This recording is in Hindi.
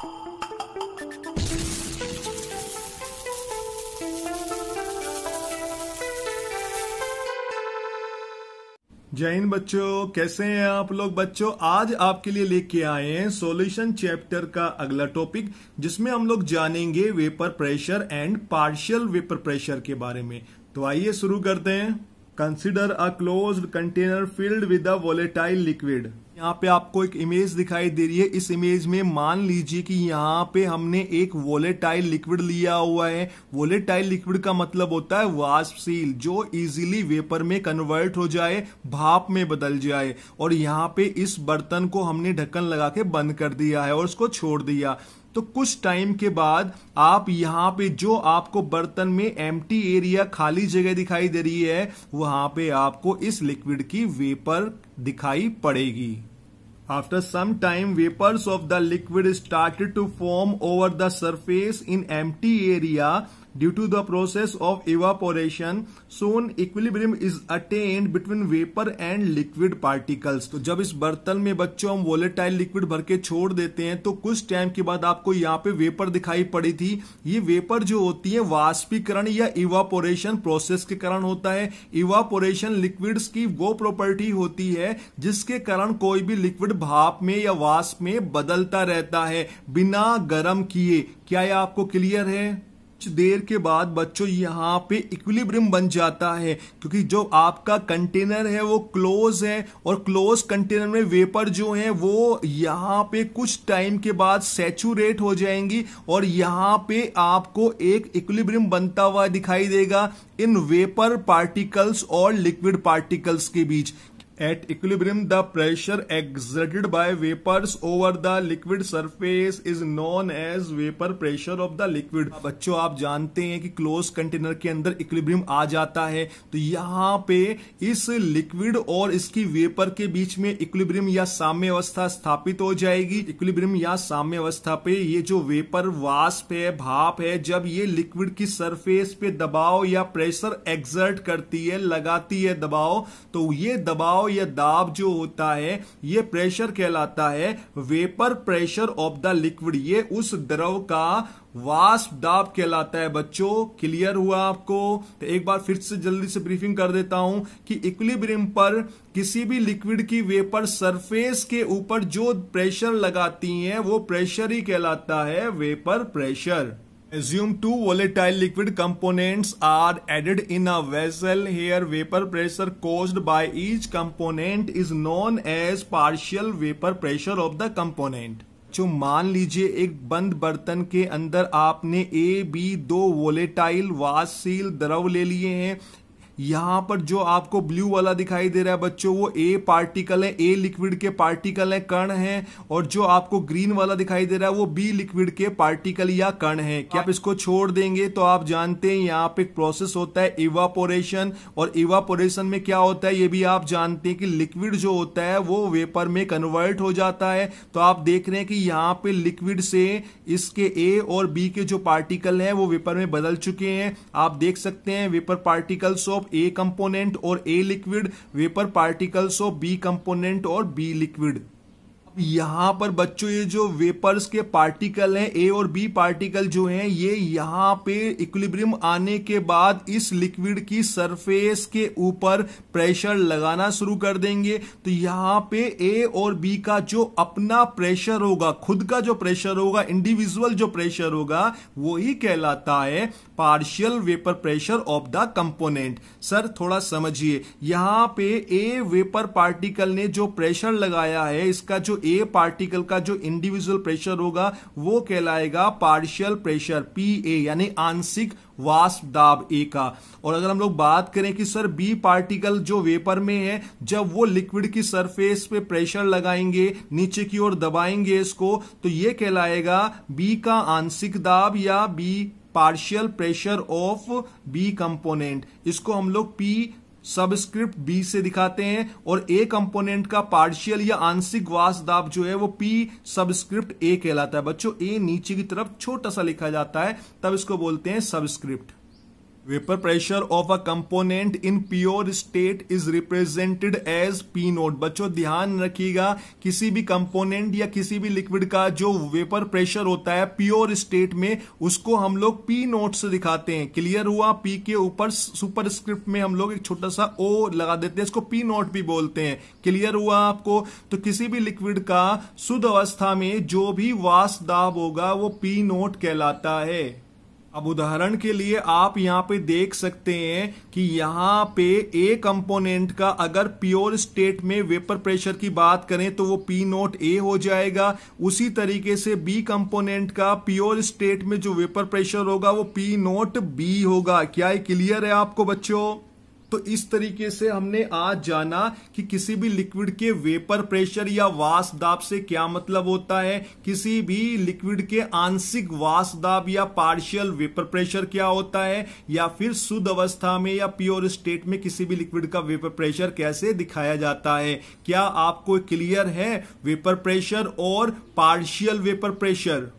जय हिंद बच्चों कैसे हैं आप लोग बच्चों आज आपके लिए लेके आए हैं सॉल्यूशन चैप्टर का अगला टॉपिक जिसमें हम लोग जानेंगे vapour pressure and partial vapour pressure के बारे में तो आइए शुरू करते हैं consider a closed container filled with a volatile liquid यहाँ पे आपको एक इमेज दिखाई दे रही है इस इमेज में मान लीजिए कि यहाँ पे हमने एक वोलेटाइल लिक्विड लिया हुआ है वोलेटाइल लिक्विड का मतलब होता है वाष्पशील जो इजीली वेपर में कन्वर्ट हो जाए भाप में बदल जाए और यहाँ पे इस बर्तन को हमने ढक्कन लगा के बंद कर दिया है और उसको छोड़ दिया तो कुछ टाइम के बाद आप यहां पे जो आपको बर्तन में एम एरिया खाली जगह दिखाई दे रही है वहां पे आपको इस लिक्विड की वेपर दिखाई पड़ेगी After some time, vapors of the liquid started to form over the surface in empty area Due to the process of evaporation, soon equilibrium is attained between vapor and liquid particles. तो जब इस बर्तन में बच्चों हम वोलेटाइल लिक्विड भर के छोड़ देते हैं तो कुछ टाइम के बाद आपको यहाँ पे वेपर दिखाई पड़ी थी ये वेपर जो होती है वाष्पीकरण या इवापोरेशन प्रोसेस के कारण होता है इवापोरेशन लिक्विड्स की वो प्रॉपर्टी होती है जिसके कारण कोई भी लिक्विड भाप में या वाष्प में बदलता रहता है बिना गर्म किए क्या यह आपको क्लियर है कुछ देर के बाद बच्चों यहाँ पे इक्विलिब्रियम बन जाता है क्योंकि जो आपका कंटेनर है वो क्लोज है और क्लोज कंटेनर में वेपर जो है वो यहाँ पे कुछ टाइम के बाद सेचूरेट हो जाएंगी और यहाँ पे आपको एक इक्विलिब्रियम बनता हुआ दिखाई देगा इन वेपर पार्टिकल्स और लिक्विड पार्टिकल्स के बीच at equilibrium the pressure exerted by vapours over the liquid surface is known as vapour pressure of the liquid बच्चों आप जानते हैं कि क्लोज कंटेनर के अंदर इक्विलिब्रियम आ जाता है तो यहाँ पे इस लिक्विड और इसकी वेपर के बीच में इक्विलिब्रियम या साम्य अवस्था स्थापित हो जाएगी इक्विलिब्रियम या साम्य अवस्था पे ये जो वेपर वाष्प है भाप है जब ये लिक्विड की सरफेस पे दबाव या प्रेशर एक्सर्ट करती है लगाती है दबाव तो ये दबाव या दाब जो होता है ये प्रेशर कहलाता है vapour pressure of the liquid ये उस द्रव का वास्प दाब कहलाता है बच्चों क्लियर हुआ आपको तो एक बार फिर से जल्दी से ब्रीफिंग कर देता हूं कि इक्विलिब्रियम पर किसी भी लिक्विड की वेपर सरफेस के ऊपर जो प्रेशर लगाती है वो प्रेशर ही कहलाता है vapour pressure Assume two volatile liquid components are added in a vessel here vapor pressure caused by each component is known as partial vapor pressure of the component. जो मान लीजिए एक बंद बर्तन के अंदर आपने ए बी दो वोलेटाइल वासशील द्रव ले लिए हैं यहां पर जो आपको ब्लू वाला दिखाई दे रहा है बच्चों वो ए पार्टिकल है ए लिक्विड के पार्टिकल है कण है और जो आपको ग्रीन वाला दिखाई दे रहा है वो बी लिक्विड के पार्टिकल या कण है क्या आप इसको छोड़ देंगे तो आप जानते हैं यहाँ पे प्रोसेस होता है इवापोरेशन और इवापोरेशन में क्या होता है ये भी आप जानते हैं कि लिक्विड जो होता है वो वेपर में कन्वर्ट हो जाता है तो आप देख रहे हैं कि यहाँ पे लिक्विड से इसके ए और बी के जो पार्टिकल है वो वेपर में बदल चुके हैं आप देख सकते हैं vapour particles of A component और A liquid vapour particles of B component और बी लिक्विड यहां पर बच्चों ये जो वेपर्स के पार्टिकल हैं ए और बी पार्टिकल जो हैं ये यहां पे इक्विलिब्रियम आने के बाद इस लिक्विड की सरफेस के ऊपर प्रेशर लगाना शुरू कर देंगे तो यहां पे ए और बी का जो अपना प्रेशर होगा खुद का जो प्रेशर होगा इंडिविजुअल जो प्रेशर होगा वो ही कहलाता है partial vapour pressure of the component sir थोड़ा समझिए यहां पे ए वेपर पार्टिकल ने जो प्रेशर लगाया है इसका जो ए पार्टिकल का जो इंडिविजुअल प्रेशर होगा वो कहलाएगा पार्शियल प्रेशर पी ए यानी आंशिक वाष्प दाब ए का और अगर हम लोग बात करें कि सर बी पार्टिकल जो वेपर में है जब वो लिक्विड की सरफेस पे प्रेशर लगाएंगे नीचे की ओर दबाएंगे इसको तो ये कहलाएगा बी का आंशिक दाब या B partial pressure of B component इसको हम लोग पी सबस्क्रिप्ट बी से दिखाते हैं और ए कंपोनेंट का पार्शियल या आंशिक वास दाब जो है वो पी सबस्क्रिप्ट ए कहलाता है बच्चों ए नीचे की तरफ छोटा सा लिखा जाता है तब इसको बोलते हैं subscript vapour pressure of a component in pure state is represented as P naught बच्चों ध्यान रखिएगा किसी भी कंपोनेंट या किसी भी लिक्विड का जो वेपर प्रेशर होता है प्योर स्टेट में उसको हम लोग पी नोट से दिखाते हैं क्लियर हुआ पी के ऊपर सुपर स्क्रिप्ट में हम लोग एक छोटा सा ओ लगा देते हैं इसको पी नोट भी बोलते हैं क्लियर हुआ आपको तो किसी भी लिक्विड का शुद्ध अवस्था में जो भी वास दाब होगा वो पी नोट कहलाता है अब उदाहरण के लिए आप यहां पे देख सकते हैं कि यहां पे ए कंपोनेंट का अगर प्योर स्टेट में वेपर प्रेशर की बात करें तो वो पी नोट ए हो जाएगा उसी तरीके से बी कंपोनेंट का प्योर स्टेट में जो वेपर प्रेशर होगा वो पी नोट बी होगा क्या ये क्लियर है आपको बच्चों तो इस तरीके से हमने आज जाना कि किसी भी लिक्विड के वेपर प्रेशर या वास दाब से क्या मतलब होता है किसी भी लिक्विड के आंशिक वास दाब या पार्शियल वेपर प्रेशर क्या होता है या फिर शुद्ध अवस्था में या प्योर स्टेट में किसी भी लिक्विड का वेपर प्रेशर कैसे दिखाया जाता है क्या आपको क्लियर है वेपर प्रेशर और पार्शियल वेपर प्रेशर